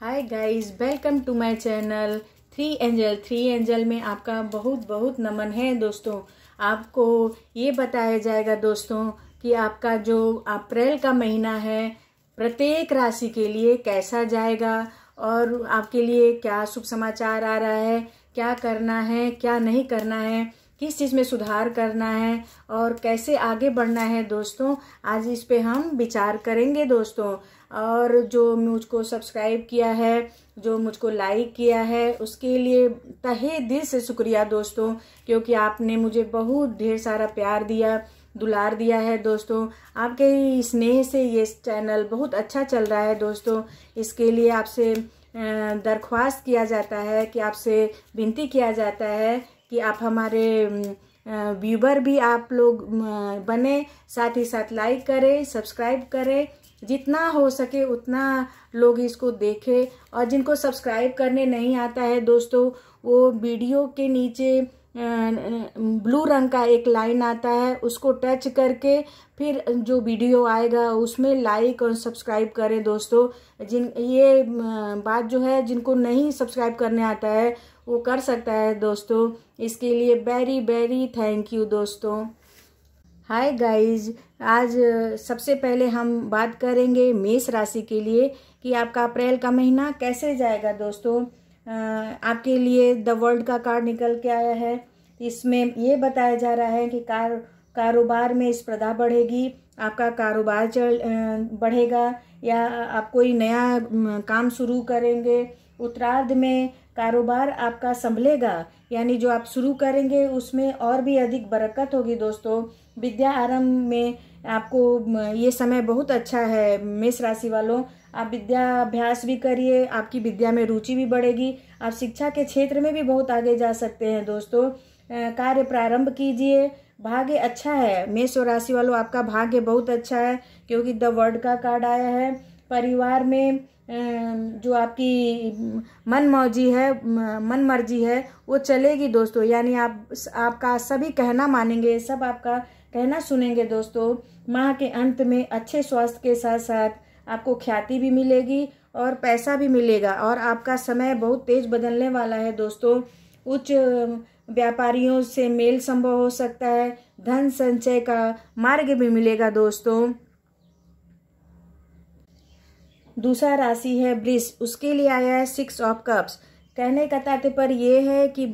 hi guys welcome to my channel three angel three angel में आपका बहुत बहुत नमन है दोस्तों आपको ये बताया जाएगा दोस्तों कि आपका जो अप्रैल का महीना है प्रत्येक राशि के लिए कैसा जाएगा और आपके लिए क्या शुभ समाचार आ रहा है क्या करना है क्या नहीं करना है किस चीज़ में सुधार करना है और कैसे आगे बढ़ना है दोस्तों आज इस पे हम विचार करेंगे दोस्तों और जो मुझको सब्सक्राइब किया है जो मुझको लाइक किया है उसके लिए तहे दिल से शुक्रिया दोस्तों क्योंकि आपने मुझे बहुत ढेर सारा प्यार दिया दुलार दिया है दोस्तों आपके स्नेह से ये चैनल बहुत अच्छा चल रहा है दोस्तों इसके लिए आपसे दरख्वास्त किया जाता है कि आपसे विनती किया जाता है कि आप हमारे व्यूवर भी आप लोग बने साथ ही साथ लाइक करें सब्सक्राइब करें जितना हो सके उतना लोग इसको देखें और जिनको सब्सक्राइब करने नहीं आता है दोस्तों वो वीडियो के नीचे ब्लू रंग का एक लाइन आता है उसको टच करके फिर जो वीडियो आएगा उसमें लाइक और सब्सक्राइब करें दोस्तों जिन ये बात जो है जिनको नहीं सब्सक्राइब करने आता है वो कर सकता है दोस्तों इसके लिए वेरी वेरी थैंक यू दोस्तों हाय गाइज आज सबसे पहले हम बात करेंगे मेष राशि के लिए कि आपका अप्रैल का महीना कैसे जाएगा दोस्तों आपके लिए द वर्ल्ड का कार्ड निकल के आया है इसमें ये बताया जा रहा है कि कार कारोबार में स्पर्धा बढ़ेगी आपका कारोबार चल बढ़ेगा या आप कोई नया काम शुरू करेंगे उत्तरार्ध में कारोबार आपका संभलेगा यानी जो आप शुरू करेंगे उसमें और भी अधिक बरकत होगी दोस्तों विद्या आरंभ में आपको ये समय बहुत अच्छा है मेष राशि वालों आप विद्याभ्यास भी करिए आपकी विद्या में रुचि भी बढ़ेगी आप शिक्षा के क्षेत्र में भी बहुत आगे जा सकते हैं दोस्तों कार्य प्रारंभ कीजिए भाग्य अच्छा है मेष राशि वालों आपका भाग्य बहुत अच्छा है क्योंकि द वर्ड का कार्ड आया है परिवार में जो आपकी मन मौजी है मन मर्जी है वो चलेगी दोस्तों यानी आप आपका सभी कहना मानेंगे सब आपका कहना सुनेंगे दोस्तों माह के अंत में अच्छे स्वास्थ्य के साथ साथ आपको ख्याति भी मिलेगी और पैसा भी मिलेगा और आपका समय बहुत तेज बदलने वाला है दोस्तों उच्च व्यापारियों से मेल संभव हो सकता है धन संचय का मार्ग भी मिलेगा दोस्तों दूसरा राशि है वृष उसके लिए आया है सिक्स ऑफ कप्स कहने का तात्पर्य ये है कि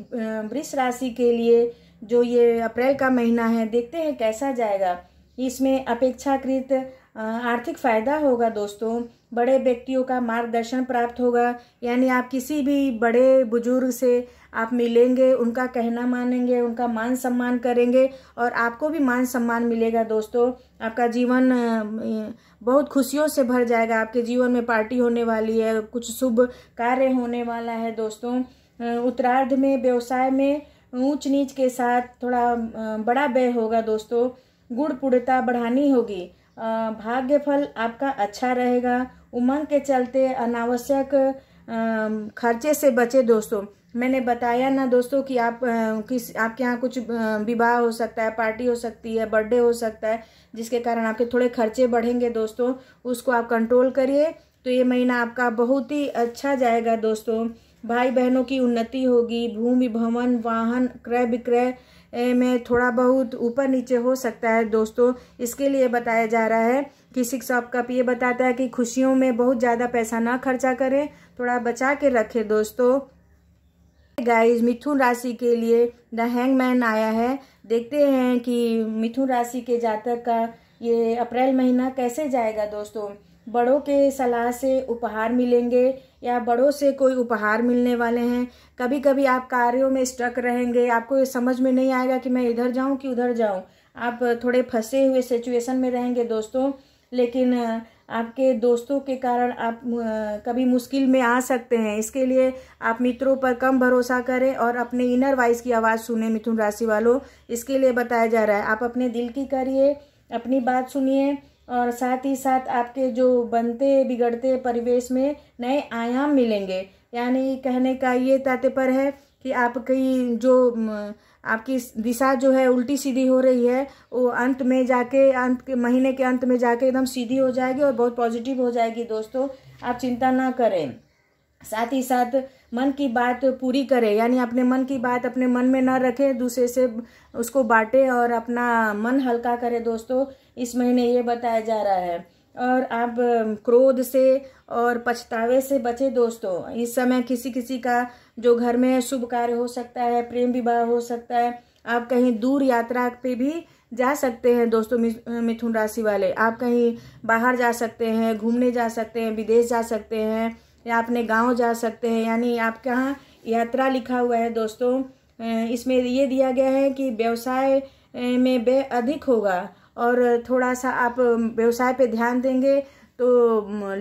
वृष राशि के लिए जो ये अप्रैल का महीना है देखते हैं कैसा जाएगा इसमें अपेक्षाकृत आर्थिक फ़ायदा होगा दोस्तों बड़े व्यक्तियों का मार्गदर्शन प्राप्त होगा यानी आप किसी भी बड़े बुजुर्ग से आप मिलेंगे उनका कहना मानेंगे उनका मान सम्मान करेंगे और आपको भी मान सम्मान मिलेगा दोस्तों आपका जीवन बहुत खुशियों से भर जाएगा आपके जीवन में पार्टी होने वाली है कुछ शुभ कार्य होने वाला है दोस्तों उत्तरार्ध में व्यवसाय में ऊंच नीच के साथ थोड़ा बड़ा व्यय होगा दोस्तों गुड़ पुड़ता बढ़ानी होगी भाग्य फल आपका अच्छा रहेगा उमंग के चलते अनावश्यक खर्चे से बचे दोस्तों मैंने बताया ना दोस्तों कि आप किस आपके यहाँ कुछ विवाह हो सकता है पार्टी हो सकती है बर्थडे हो सकता है जिसके कारण आपके थोड़े खर्चे बढ़ेंगे दोस्तों उसको आप कंट्रोल करिए तो ये महीना आपका बहुत ही अच्छा जाएगा दोस्तों भाई बहनों की उन्नति होगी भूमि भवन वाहन क्रय विक्रय में थोड़ा बहुत ऊपर नीचे हो सकता है दोस्तों इसके लिए बताया जा रहा है कि सिक्स ऑफ कप ये बताता है कि खुशियों में बहुत ज़्यादा पैसा ना खर्चा करें थोड़ा बचा के रखें दोस्तों गाइस मिथुन राशि के लिए द हैंगमैन आया है देखते हैं कि मिथुन राशि के जातक का ये अप्रैल महीना कैसे जाएगा दोस्तों बड़ों के सलाह से उपहार मिलेंगे या बड़ों से कोई उपहार मिलने वाले हैं कभी कभी आप कार्यों में स्ट्रक रहेंगे आपको ये समझ में नहीं आएगा कि मैं इधर जाऊं कि उधर जाऊं आप थोड़े फंसे हुए सिचुएशन में रहेंगे दोस्तों लेकिन आपके दोस्तों के कारण आप कभी मुश्किल में आ सकते हैं इसके लिए आप मित्रों पर कम भरोसा करें और अपने इनर वॉइस की आवाज़ सुने मिथुन राशि वालों इसके लिए बताया जा रहा है आप अपने दिल की करिए अपनी बात सुनिए और साथ ही साथ आपके जो बनते बिगड़ते परिवेश में नए आयाम मिलेंगे यानी कहने का ये तात्पर्य है कि आपकी जो आपकी दिशा जो है उल्टी सीधी हो रही है वो अंत में जाके अंत के महीने के अंत में जाके एकदम सीधी हो जाएगी और बहुत पॉजिटिव हो जाएगी दोस्तों आप चिंता ना करें साथ ही साथ मन की बात पूरी करें यानी अपने मन की बात अपने मन में न रखें दूसरे से उसको बांटें और अपना मन हल्का करें दोस्तों इस महीने ये बताया जा रहा है और आप क्रोध से और पछतावे से बचे दोस्तों इस समय किसी किसी का जो घर में शुभ कार्य हो सकता है प्रेम विवाह हो सकता है आप कहीं दूर यात्रा पे भी जा सकते हैं दोस्तों मिथुन राशि वाले आप कहीं बाहर जा सकते हैं घूमने जा सकते हैं विदेश जा सकते हैं या अपने गांव जा सकते हैं यानी आप कहाँ यात्रा लिखा हुआ है दोस्तों इसमें ये दिया गया है कि व्यवसाय में व्यय अधिक होगा और थोड़ा सा आप व्यवसाय पे ध्यान देंगे तो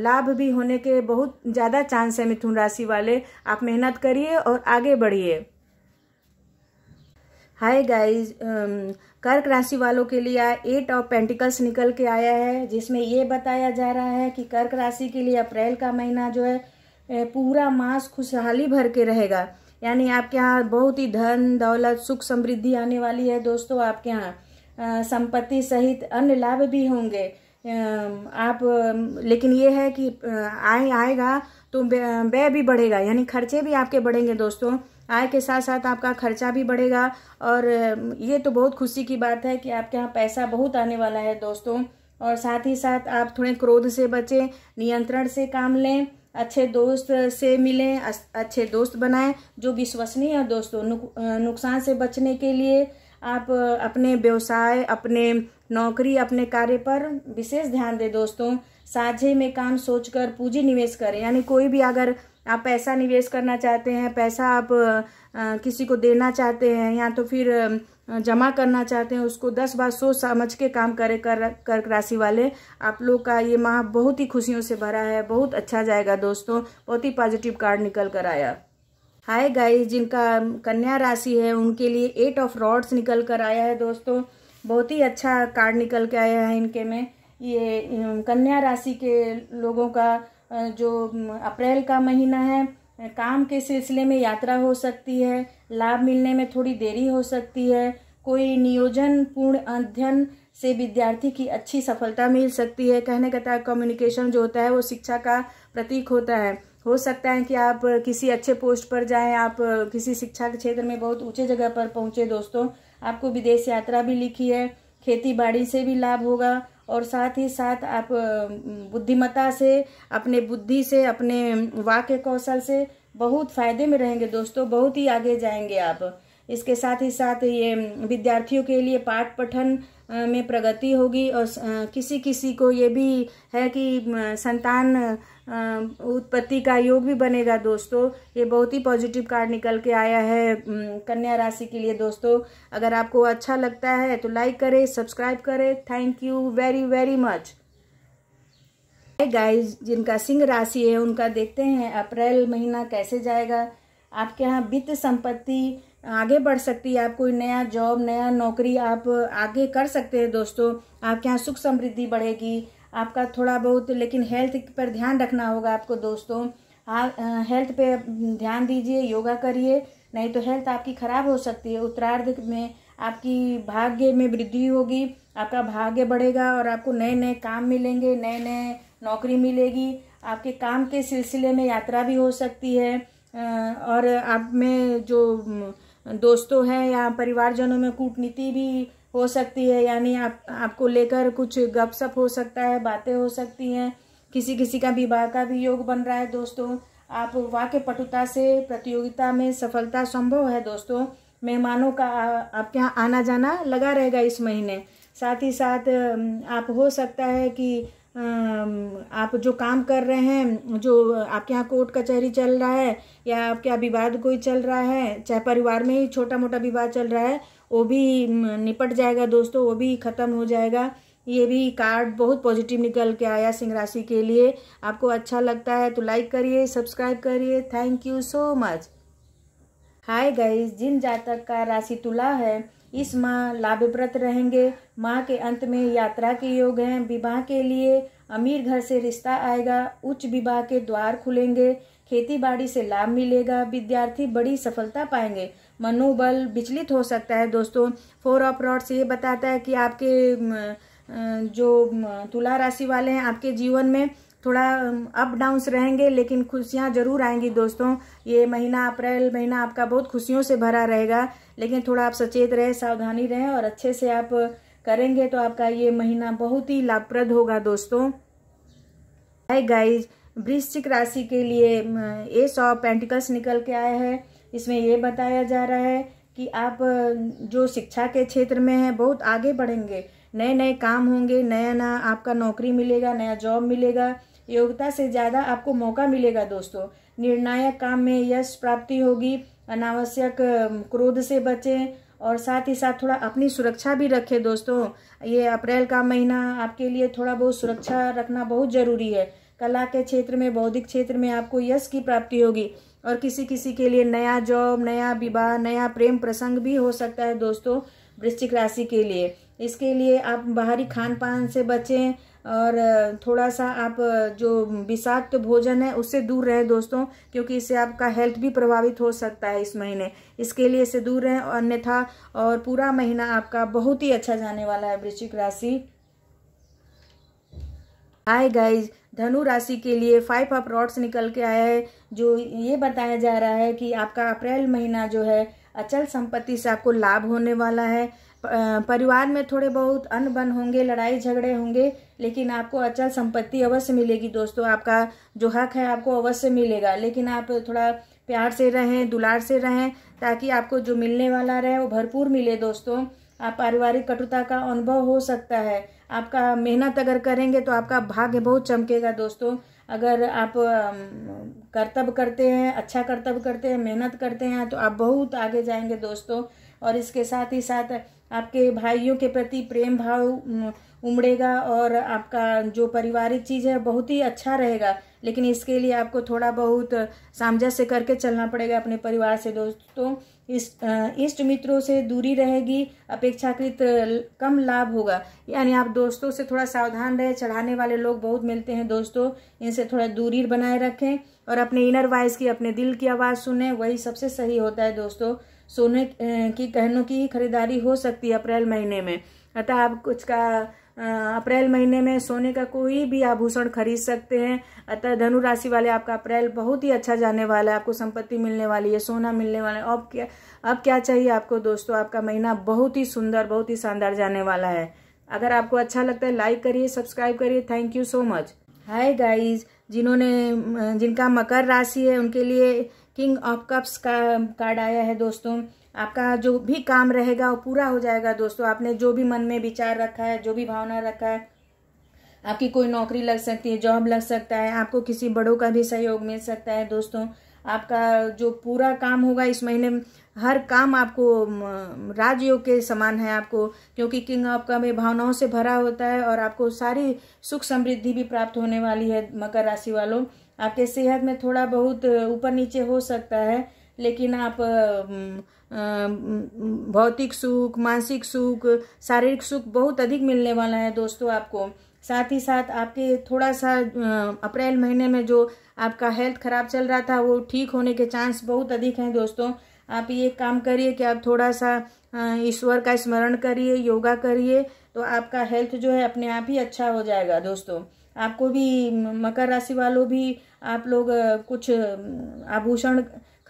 लाभ भी होने के बहुत ज़्यादा चांस है मिथुन राशि वाले आप मेहनत करिए और आगे बढ़िए हाय गाइस कर्क राशि वालों के लिए एट ऑफ पेंटिकल्स निकल के आया है जिसमें ये बताया जा रहा है कि कर्क राशि के लिए अप्रैल का महीना जो है पूरा मास खुशहाली भर के रहेगा यानी आपके यहाँ बहुत ही धन दौलत सुख समृद्धि आने वाली है दोस्तों आपके यहाँ संपत्ति सहित अन्य लाभ भी होंगे आप लेकिन ये है कि आय आएगा तो व्यय भी बढ़ेगा यानी खर्चे भी आपके बढ़ेंगे दोस्तों आय के साथ साथ आपका खर्चा भी बढ़ेगा और ये तो बहुत खुशी की बात है कि आपके यहाँ पैसा बहुत आने वाला है दोस्तों और साथ ही साथ आप थोड़े क्रोध से बचें नियंत्रण से काम लें अच्छे दोस्त से मिलें अच्छे दोस्त बनाएं जो विश्वसनीय है दोस्तों नुक, नुकसान से बचने के लिए आप अपने व्यवसाय अपने नौकरी अपने कार्य पर विशेष ध्यान दें दोस्तों साझे में काम सोचकर पूंजी निवेश करें यानी कोई भी अगर आप पैसा निवेश करना चाहते हैं पैसा आप आ, किसी को देना चाहते हैं या तो फिर जमा करना चाहते हैं उसको दस बार सोच समझ के काम करें कर कर्क राशि वाले आप लोग का ये माह बहुत ही खुशियों से भरा है बहुत अच्छा जाएगा दोस्तों बहुत ही पॉजिटिव कार्ड निकल कर आया हाय गाइस जिनका कन्या राशि है उनके लिए एट ऑफ रॉड्स निकल कर आया है दोस्तों बहुत ही अच्छा कार्ड निकल के आया है इनके में ये कन्या राशि के लोगों का जो अप्रैल का महीना है काम के सिलसिले में यात्रा हो सकती है लाभ मिलने में थोड़ी देरी हो सकती है कोई नियोजन पूर्ण अध्ययन से विद्यार्थी की अच्छी सफलता मिल सकती है कहने का कम्युनिकेशन जो होता है वो शिक्षा का प्रतीक होता है हो सकता है कि आप किसी अच्छे पोस्ट पर जाएं आप किसी शिक्षा के क्षेत्र में बहुत ऊंचे जगह पर पहुंचे दोस्तों आपको विदेश यात्रा भी लिखी है खेती बाड़ी से भी लाभ होगा और साथ ही साथ आप बुद्धिमत्ता से अपने बुद्धि से अपने वाक्य कौशल से बहुत फायदे में रहेंगे दोस्तों बहुत ही आगे जाएंगे आप इसके साथ ही साथ ये विद्यार्थियों के लिए पाठ पठन में प्रगति होगी और किसी किसी को ये भी है कि संतान उत्पत्ति का योग भी बनेगा दोस्तों ये बहुत ही पॉजिटिव कार्ड निकल के आया है कन्या राशि के लिए दोस्तों अगर आपको अच्छा लगता है तो लाइक करें सब्सक्राइब करें thank you very very much guys जिनका सिंह राशि है उनका देखते हैं अप्रैल महीना कैसे जाएगा आपके यहाँ वित्त संपत्ति आगे बढ़ सकती है आप कोई नया जॉब नया नौकरी आप आगे कर सकते हैं दोस्तों आपके यहाँ सुख समृद्धि बढ़ेगी आपका थोड़ा बहुत लेकिन हेल्थ पर ध्यान रखना होगा आपको दोस्तों आ, हेल्थ पे ध्यान दीजिए योगा करिए नहीं तो हेल्थ आपकी खराब हो सकती है उत्तरार्ध में आपकी भाग्य में वृद्धि होगी आपका भाग्य बढ़ेगा और आपको नए नए काम मिलेंगे नए नए नौकरी मिलेगी आपके काम के सिलसिले में यात्रा भी हो सकती है और आप में जो दोस्तों हैं या परिवारजनों में कूटनीति भी हो सकती है यानी आप आपको लेकर कुछ गपशप हो सकता है बातें हो सकती हैं किसी किसी का विवाह का भी योग बन रहा है दोस्तों आप वाक्य पटुता से प्रतियोगिता में सफलता संभव है दोस्तों मेहमानों का आपके यहाँ आना जाना लगा रहेगा इस महीने साथ ही साथ आप हो सकता है कि आप जो काम कर रहे हैं जो आपके यहाँ कोर्ट कचहरी चल रहा है या आपके यहाँ विवाद कोई चल रहा है चाहे परिवार में ही छोटा मोटा विवाद चल रहा है वो भी निपट जाएगा दोस्तों वो भी ख़त्म हो जाएगा ये भी कार्ड बहुत पॉजिटिव निकल के आया सिंह राशि के लिए आपको अच्छा लगता है तो लाइक करिए सब्सक्राइब करिए thank you so much hi guys जिन जातक का राशि तुला है इस माह लाभव्रत रहेंगे माह के अंत में यात्रा के योग हैं विवाह के लिए अमीर घर से रिश्ता आएगा उच्च विवाह के द्वार खुलेंगे खेती बाड़ी से लाभ मिलेगा विद्यार्थी बड़ी सफलता पाएंगे मनोबल विचलित हो सकता है दोस्तों फोर ऑफ रॉड्स ये बताता है कि आपके जो तुला राशि वाले हैं आपके जीवन में थोड़ा अप डाउन्स रहेंगे लेकिन खुशियाँ जरूर आएंगी दोस्तों ये महीना अप्रैल महीना आपका बहुत खुशियों से भरा रहेगा लेकिन थोड़ा आप सचेत रहें सावधानी रहें और अच्छे से आप करेंगे तो आपका ये महीना बहुत ही लाभप्रद होगा दोस्तों हाय गाइज वृश्चिक राशि के लिए ये सौ पेंटिकल्स निकल के आया है इसमें ये बताया जा रहा है कि आप जो शिक्षा के क्षेत्र में हैं बहुत आगे बढ़ेंगे नए नए काम होंगे नया नया आपका नौकरी मिलेगा नया जॉब मिलेगा योग्यता से ज़्यादा आपको मौका मिलेगा दोस्तों निर्णायक काम में यश प्राप्ति होगी अनावश्यक क्रोध से बचें और साथ ही साथ थोड़ा अपनी सुरक्षा भी रखें दोस्तों ये अप्रैल का महीना आपके लिए थोड़ा बहुत सुरक्षा रखना बहुत ज़रूरी है कला के क्षेत्र में बौद्धिक क्षेत्र में आपको यश की प्राप्ति होगी और किसी किसी के लिए नया जॉब नया विवाह नया प्रेम प्रसंग भी हो सकता है दोस्तों वृश्चिक राशि के लिए इसके लिए आप बाहरी खान पान से बचें और थोड़ा सा आप जो विषाक्त भोजन है उससे दूर रहें दोस्तों क्योंकि इससे आपका हेल्थ भी प्रभावित हो सकता है इस महीने इसके लिए इससे दूर रहें अन्यथा और पूरा महीना आपका बहुत ही अच्छा जाने वाला है वृश्चिक राशि हाय गाइज धनु राशि के लिए फाइव ऑफ रॉड्स निकल के आया है जो ये बताया जा रहा है कि आपका अप्रैल महीना जो है अचल संपत्ति से आपको लाभ होने वाला है परिवार में थोड़े बहुत अनबन होंगे लड़ाई झगड़े होंगे लेकिन आपको अचल संपत्ति अवश्य मिलेगी दोस्तों आपका जो हक है आपको अवश्य मिलेगा लेकिन आप थोड़ा प्यार से रहें दुलार से रहें ताकि आपको जो मिलने वाला रहे वो भरपूर मिले दोस्तों आप पारिवारिक कटुता का अनुभव हो सकता है आपका मेहनत अगर करेंगे तो आपका भाग्य बहुत चमकेगा दोस्तों अगर आप कर्तव्य करते हैं अच्छा कर्तव्य करते हैं मेहनत करते हैं तो आप बहुत आगे जाएंगे दोस्तों और इसके साथ ही साथ आपके भाइयों के प्रति प्रेम भाव उमड़ेगा और आपका जो पारिवारिक चीज़ है बहुत ही अच्छा रहेगा लेकिन इसके लिए आपको थोड़ा बहुत सामंजस्य करके चलना पड़ेगा अपने परिवार से दोस्तों इस इष्ट मित्रों से दूरी रहेगी अपेक्षाकृत कम लाभ होगा यानी आप दोस्तों से थोड़ा सावधान रहे चढ़ाने वाले लोग बहुत मिलते हैं दोस्तों इनसे थोड़ा दूरी बनाए रखें और अपने इनर वॉइस की अपने दिल की आवाज़ सुने वही सबसे सही होता है दोस्तों सोने की गहनों की खरीदारी हो सकती है अप्रैल महीने में अतः आप कुछ का अप्रैल महीने में सोने का कोई भी आभूषण खरीद सकते हैं अतः धनु राशि वाले आपका अप्रैल बहुत ही अच्छा जाने वाला है आपको संपत्ति मिलने वाली है सोना मिलने वाला है अब क्या अब क्या चाहिए आपको दोस्तों आपका महीना बहुत ही सुंदर बहुत ही शानदार जाने वाला है अगर आपको अच्छा लगता है लाइक करिए सब्सक्राइब करिए thank you so much hi guys जिन्होंने जिनका मकर राशि है उनके लिए किंग ऑफ कप्स का कार्ड आया है दोस्तों आपका जो भी काम रहेगा वो पूरा हो जाएगा दोस्तों आपने जो भी मन में विचार रखा है जो भी भावना रखा है आपकी कोई नौकरी लग सकती है जॉब लग सकता है आपको किसी बड़ों का भी सहयोग मिल सकता है दोस्तों आपका जो पूरा काम होगा इस महीने हर काम आपको राजयोग के समान है आपको क्योंकि किंग आपका में भावनाओं से भरा होता है और आपको सारी सुख समृद्धि भी प्राप्त होने वाली है मकर राशि वालों आपके सेहत में थोड़ा बहुत ऊपर नीचे हो सकता है लेकिन आप भौतिक सुख मानसिक सुख शारीरिक सुख बहुत अधिक मिलने वाला है दोस्तों आपको साथ ही साथ आपके थोड़ा सा अप्रैल महीने में जो आपका हेल्थ खराब चल रहा था वो ठीक होने के चांस बहुत अधिक हैं दोस्तों आप ये काम करिए कि आप थोड़ा सा ईश्वर का स्मरण करिए योगा करिए तो आपका हेल्थ जो है अपने आप ही अच्छा हो जाएगा दोस्तों आपको भी मकर राशि वालों भी आप लोग कुछ आभूषण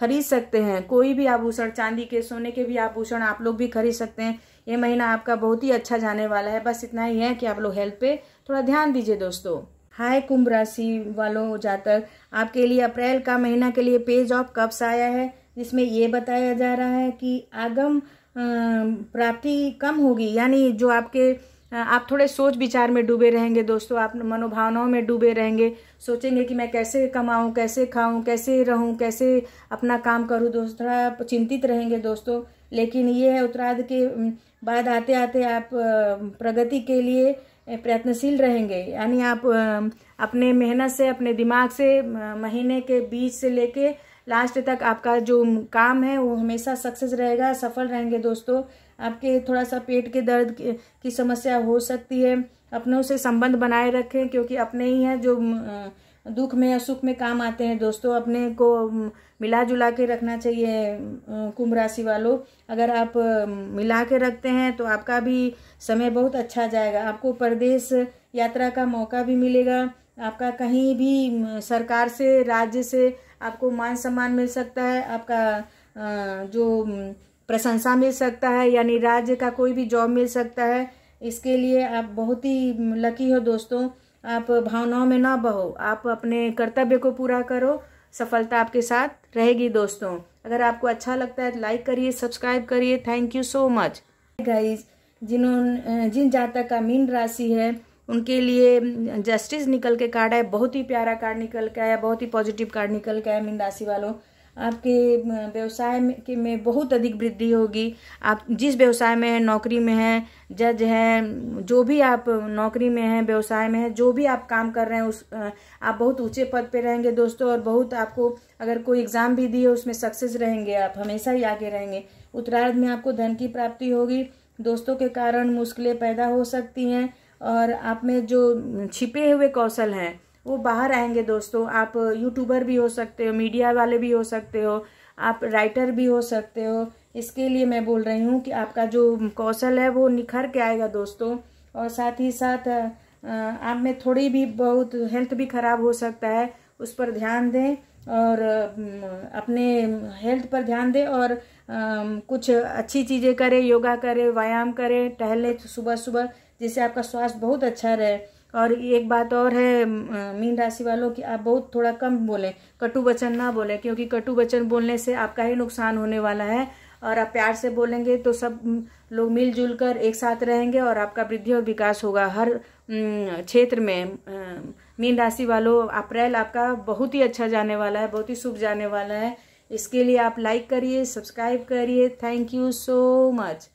खरीद सकते हैं कोई भी आभूषण चांदी के सोने के भी आभूषण आप लोग भी खरीद सकते हैं ये महीना आपका बहुत ही अच्छा जाने वाला है बस इतना ही है कि आप लोग हेल्थ पे थोड़ा ध्यान दीजिए दोस्तों हाय कुंभ राशि वालों जातक आपके लिए अप्रैल का महीना के लिए पेज ऑफ कप्स आया है जिसमें ये बताया जा रहा है कि आगम प्राप्ति कम होगी यानी जो आपके आप थोड़े सोच विचार में डूबे रहेंगे दोस्तों आप मनोभावनाओं में डूबे रहेंगे सोचेंगे कि मैं कैसे कमाऊं कैसे खाऊं कैसे रहूं कैसे अपना काम करूं दोस्तों थोड़ा चिंतित रहेंगे दोस्तों लेकिन ये है उत्तराध के बाद आते आते आप प्रगति के लिए प्रयत्नशील रहेंगे यानी आप अपने मेहनत से अपने दिमाग से महीने के बीच से लेके लास्ट तक आपका जो काम है वो हमेशा सक्सेस रहेगा सफल रहेंगे दोस्तों आपके थोड़ा सा पेट के दर्द की समस्या हो सकती है अपनों से संबंध बनाए रखें क्योंकि अपने ही हैं जो दुख में या सुख में काम आते हैं दोस्तों अपने को मिला जुला के रखना चाहिए कुंभ राशि वालों अगर आप मिला के रखते हैं तो आपका भी समय बहुत अच्छा जाएगा आपको परदेश यात्रा का मौका भी मिलेगा आपका कहीं भी सरकार से राज्य से आपको मान सम्मान मिल सकता है आपका जो प्रशंसा मिल सकता है यानी राज्य का कोई भी जॉब मिल सकता है इसके लिए आप बहुत ही लकी हो दोस्तों आप भावनाओं में ना बहो आप अपने कर्तव्य को पूरा करो सफलता आपके साथ रहेगी दोस्तों अगर आपको अच्छा लगता है तो लाइक करिए सब्सक्राइब करिए thank you so much guys जिन्होंने जिन जातक का मीन राशि है उनके लिए जस्टिस निकल के कार्ड है बहुत ही प्यारा कार्ड निकल के आया बहुत ही पॉजिटिव कार्ड निकल के आया मीन राशि वालों आपके व्यवसाय में के में बहुत अधिक वृद्धि होगी आप जिस व्यवसाय में हैं नौकरी में हैं जज हैं जो भी आप नौकरी में हैं व्यवसाय में हैं जो भी आप काम कर रहे हैं उस आप बहुत ऊंचे पद पे रहेंगे दोस्तों और बहुत आपको अगर कोई एग्ज़ाम भी दिए उसमें सक्सेस रहेंगे आप हमेशा ही आगे रहेंगे उत्तरार्ध में आपको धन की प्राप्ति होगी दोस्तों के कारण मुश्किलें पैदा हो सकती हैं और आप में जो छिपे हुए कौशल हैं वो बाहर आएंगे दोस्तों आप यूट्यूबर भी हो सकते हो मीडिया वाले भी हो सकते हो आप राइटर भी हो सकते हो इसके लिए मैं बोल रही हूँ कि आपका जो कौशल है वो निखर के आएगा दोस्तों और साथ ही साथ आप में थोड़ी भी बहुत हेल्थ भी खराब हो सकता है उस पर ध्यान दें और अपने हेल्थ पर ध्यान दें और कुछ अच्छी चीज़ें करें योगा करें व्यायाम करें टहलें सुबह सुबह जिससे आपका स्वास्थ्य बहुत अच्छा रहे और एक बात और है मीन राशि वालों की आप बहुत थोड़ा कम बोलें कटु वचन ना बोलें क्योंकि कटु वचन बोलने से आपका ही नुकसान होने वाला है और आप प्यार से बोलेंगे तो सब लोग मिलजुल कर एक साथ रहेंगे और आपका वृद्धि और विकास होगा हर क्षेत्र में मीन राशि वालों अप्रैल आपका बहुत ही अच्छा जाने वाला है बहुत ही शुभ जाने वाला है इसके लिए आप लाइक करिए सब्सक्राइब करिए थैंक यू सो मच